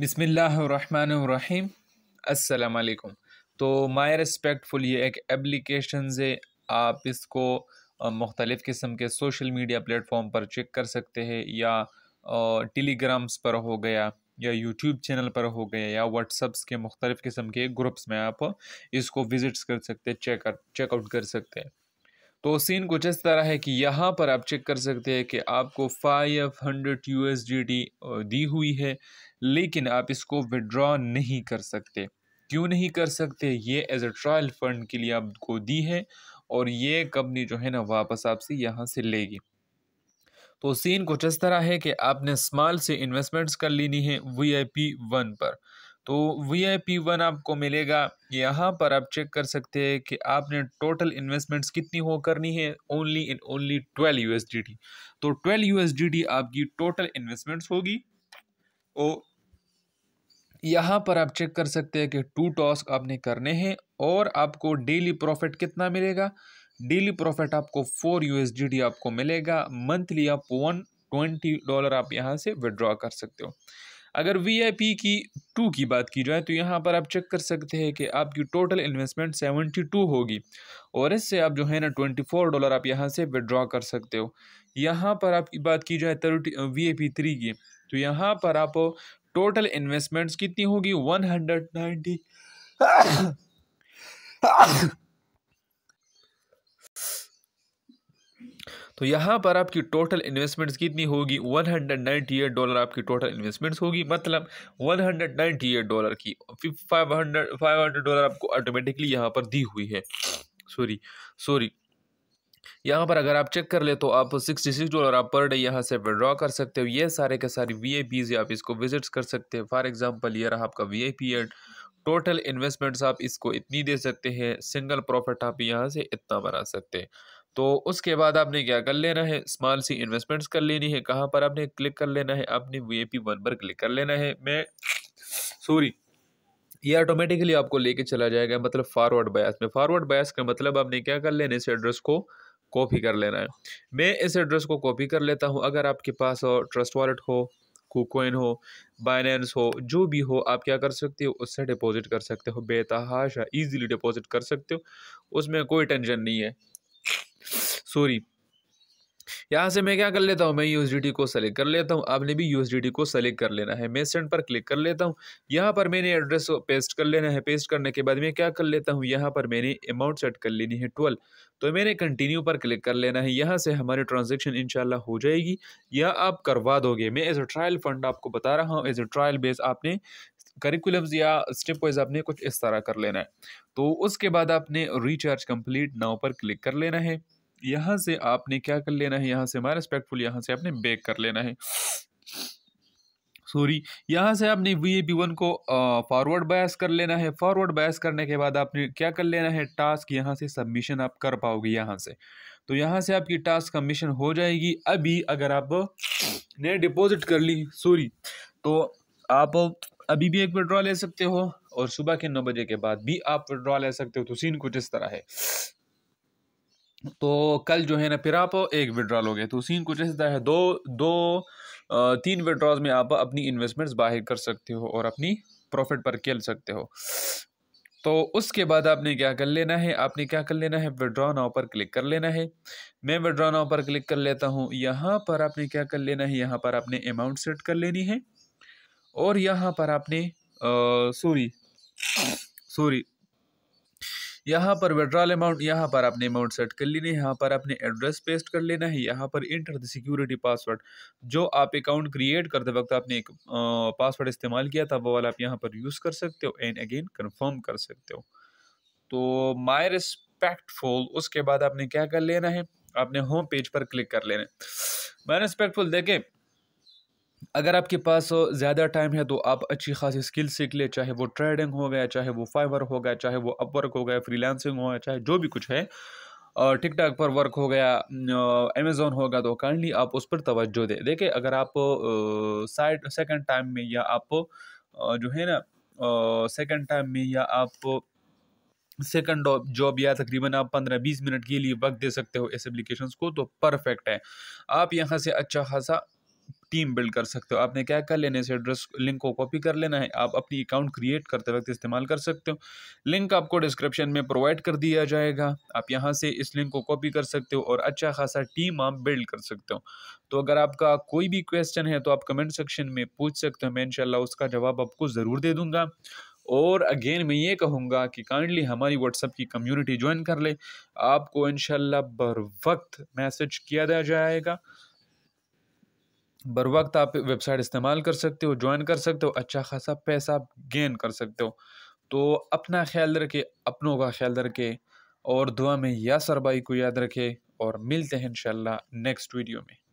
बिसमीम असलकुम तो माय रिस्पेक्टफुल ये एक एप्लीकेशन है आप इसको मुख्तलिफ़ किस्म के सोशल मीडिया प्लेटफॉर्म पर चेक कर सकते हैं या टेलीग्राम्स पर हो गया या यूट्यूब चैनल पर हो गया या व्हाट्सअप्स के मुख्तलिफ़ किस्म के ग्रुप्स में आप इसको विज़िट्स कर सकते चेक चेकआउट कर सकते हैं तो सीन कुछ इस तरह है कि यहाँ पर आप चेक कर सकते हैं कि आपको 500 हंड्रेड यू दी हुई है लेकिन आप इसको विड्रॉ नहीं कर सकते क्यों नहीं कर सकते ये एज अ ट्रायल फंड के लिए आपको दी है और ये कंपनी जो है ना वापस आपसे यहाँ से लेगी तो सीन कुछ इस तरह है कि आपने स्मॉल से इन्वेस्टमेंट्स कर लेनी है पी वन पर तो वी आई पी वन आपको मिलेगा यहाँ पर आप चेक कर सकते हैं कि आपने टोटल इन्वेस्टमेंट्स कितनी हो करनी है only in only twelve U तो ट्वेल्व यू आपकी टोटल इन्वेस्टमेंट्स होगी और यहाँ पर आप चेक कर सकते हैं कि टू टॉस्क आपने करने हैं और आपको डेली प्रॉफिट कितना मिलेगा डेली प्रॉफिट आपको फोर यू आपको मिलेगा मंथली आप वन ट्वेंटी डॉलर आप यहाँ से विड्रॉ कर सकते हो अगर वीआईपी की टू की बात की जाए तो यहाँ पर आप चेक कर सकते हैं कि आपकी टोटल इन्वेस्टमेंट सेवेंटी टू होगी और इससे आप जो है ना ट्वेंटी फोर डॉलर आप यहाँ से विड्रॉ कर सकते हो यहाँ पर आपकी बात की जाए थर्टी वी आई थ्री की तो यहाँ पर आप टोटल इन्वेस्टमेंट्स कितनी होगी वन हंड्रेड नाइन्टी तो यहाँ पर आपकी टोटल इन्वेस्टमेंट्स कितनी होगी 198 डॉलर आपकी टोटल इन्वेस्टमेंट्स होगी मतलब 198 डॉलर की 500 500 डॉलर आपको ऑटोमेटिकली यहाँ पर दी हुई है सॉरी सॉरी यहाँ पर अगर आप चेक कर ले तो आप 66 डॉलर आप पर डे यहाँ से विड्रॉ कर सकते हो ये सारे के सारे वी आई आप इसको विजिट्स कर सकते हैं फॉर एग्जाम्पल ये रहा आपका वी आई पी एड टोटल इन्वेस्टमेंट्स आप इसको इतनी दे सकते हैं सिंगल प्रॉफिट आप यहाँ से इतना बना सकते हैं तो उसके बाद आपने क्या कर लेना है स्मॉल सी इन्वेस्टमेंट्स कर लेनी है कहाँ पर आपने क्लिक कर लेना है आपने वी ए पी वन पर क्लिक कर लेना है मैं सॉरी ये ऑटोमेटिकली आपको लेके चला जाएगा मतलब फॉरवर्ड बायस में फॉरवर्ड बायस का मतलब आपने क्या कर लेना है इस एड्रेस को कॉपी कर लेना है मैं इस एड्रेस को कॉपी कर लेता हूँ अगर आपके पास हो ट्रस्ट वॉलेट हो कुकोइन हो बाइनेंस हो जो भी हो आप क्या कर सकते हो उससे डिपॉजिट कर सकते हो बेतहाशा इजीली डिपॉजिट कर सकते हो उसमें कोई टेंशन नहीं है सॉरी यहाँ से मैं क्या कर लेता हूँ मैं यू को सेलेक्ट कर लेता हूँ आपने भी यू को सेलेक्ट कर लेना है मैं सेंड पर क्लिक कर लेता हूँ यहाँ पर मैंने एड्रेस पेस्ट कर लेना है पेस्ट करने के बाद मैं क्या कर लेता हूँ यहाँ पर मैंने अमाउंट सेट कर लेनी है ट्वेल्व तो मैंने कंटिन्यू पर क्लिक कर लेना है यहाँ से हमारी ट्रांजेक्शन इनशाला हो जाएगी या आप करवा दोगे मैं एज अ ट्रायल फंड आपको बता रहा हूँ एज अ ट्रायल बेस आपने करिकुलम्स या स्टेप वाइज आपने कुछ इस तरह कर लेना है तो उसके बाद आपने रिचार्ज कम्प्लीट नाव पर क्लिक कर लेना है यहाँ से आपने क्या कर लेना है यहाँ से हमारा रेस्पेक्टफुल यहाँ से आपने बैक कर लेना है सॉरी यहाँ से आपने वी ए बी वन को फॉरवर्ड बायस कर लेना है फॉरवर्ड बायस करने के बाद आपने क्या कर लेना है टास्क यहाँ से सबमिशन आप कर पाओगे यहाँ से तो यहाँ से आपकी टास्क सबमिशन हो जाएगी अभी अगर आप ने डिपॉजिट कर ली सॉरी तो आप अभी भी एक विड्रॉ ले सकते हो और सुबह के नौ बजे के बाद भी आप विड्रॉ ले सकते हो तो सीन कुछ इस तरह है तो कल जो है ना फिर आप एक विड्रॉल हो गए तो सीन कुछ ऐसा है दो दो तीन विड्रॉज में आप अपनी इन्वेस्टमेंट्स बाहर कर सकते हो और अपनी प्रॉफिट पर खेल सकते हो तो उसके बाद आपने क्या कर लेना है आपने क्या कर लेना है विड्रॉ नाव पर क्लिक कर लेना है मैं विड्रॉ नाव पर क्लिक कर लेता हूँ यहाँ पर आपने क्या कर लेना है यहाँ पर आपने अमाउंट सेट कर लेनी है और यहाँ पर आपने सॉरी सॉरी यहाँ पर विड्रॉल अमाउंट यहाँ पर आपने अमाउंट सेट कर लेनी है यहाँ पर आपने एड्रेस पेस्ट कर लेना है यहाँ पर इंटर द सिक्योरिटी पासवर्ड जो आप अकाउंट क्रिएट करते वक्त आपने एक पासवर्ड इस्तेमाल किया था वो वाला आप यहाँ पर यूज़ कर सकते हो एंड अगेन कन्फर्म कर सकते हो तो माई रिस्पेक्टफुल उसके बाद आपने क्या कर लेना है आपने होम पेज पर क्लिक कर लेना है माई रिस्पेक्टफुल देखें अगर आपके पास ज़्यादा टाइम है तो आप अच्छी खासी स्किल सीख ले चाहे वो ट्रेडिंग हो गया चाहे वो फाइवर हो गया चाहे वो अपवर्क हो गया फ्रीलांसिंग हो गया चाहे जो भी कुछ है टिकटॉक पर वर्क हो गया अमेज़ोन हो गया तो काइंडली आप उस पर तवज्जो दें देखिए अगर आप साइड सेकेंड टाइम में या आप जो है ना सेकेंड टाइम में या आप सेकंड जॉब या तकरीबन आप पंद्रह बीस मिनट के लिए वक्त दे सकते हो इस एप्लीकेशन को तो परफेक्ट है आप यहाँ से अच्छा खासा टीम बिल्ड कर सकते हो आपने क्या कर लेने से एड्रेस लिंक को कॉपी कर लेना है आप अपनी अकाउंट क्रिएट करते वक्त इस्तेमाल कर सकते हो लिंक आपको डिस्क्रिप्शन में प्रोवाइड कर दिया जाएगा आप यहाँ से इस लिंक को कॉपी कर सकते हो और अच्छा खासा टीम आप बिल्ड कर सकते हो तो अगर आपका कोई भी क्वेश्चन है तो आप कमेंट सेक्शन में पूछ सकते हो मैं इनशाला उसका जवाब आपको ज़रूर दे दूँगा और अगेन मैं ये कहूँगा कि काइंडली हमारी व्हाट्सअप की कम्यूनिटी ज्वाइन कर ले आपको इनशाला बर वक्त मैसेज किया दिया जाएगा बर वक्त आप वेबसाइट इस्तेमाल कर सकते हो ज्वाइन कर सकते हो अच्छा खासा पैसा आप गेन कर सकते हो तो अपना ख्याल रखें अपनों का ख्याल रखें और दुआ में या सरबाई को याद रखें और मिलते हैं इंशाल्लाह नेक्स्ट वीडियो में